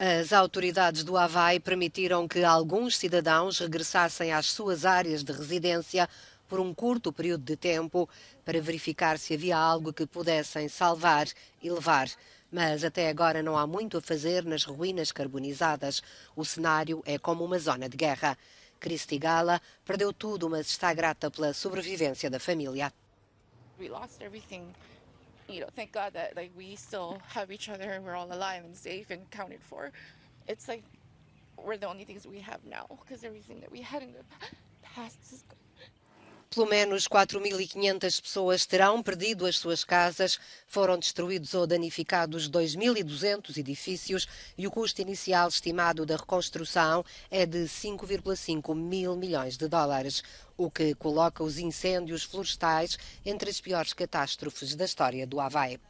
As autoridades do Havaí permitiram que alguns cidadãos regressassem às suas áreas de residência por um curto período de tempo para verificar se havia algo que pudessem salvar e levar. Mas até agora não há muito a fazer nas ruínas carbonizadas. O cenário é como uma zona de guerra. Cristi Gala perdeu tudo, mas está grata pela sobrevivência da família. We lost everything. you know, thank God that like we still have each other and we're all alive and safe and counted for. It's like we're the only things we have now because everything that we had in the past is gone. Pelo menos 4.500 pessoas terão perdido as suas casas, foram destruídos ou danificados 2.200 edifícios e o custo inicial estimado da reconstrução é de 5,5 mil milhões de dólares, o que coloca os incêndios florestais entre as piores catástrofes da história do Havaí.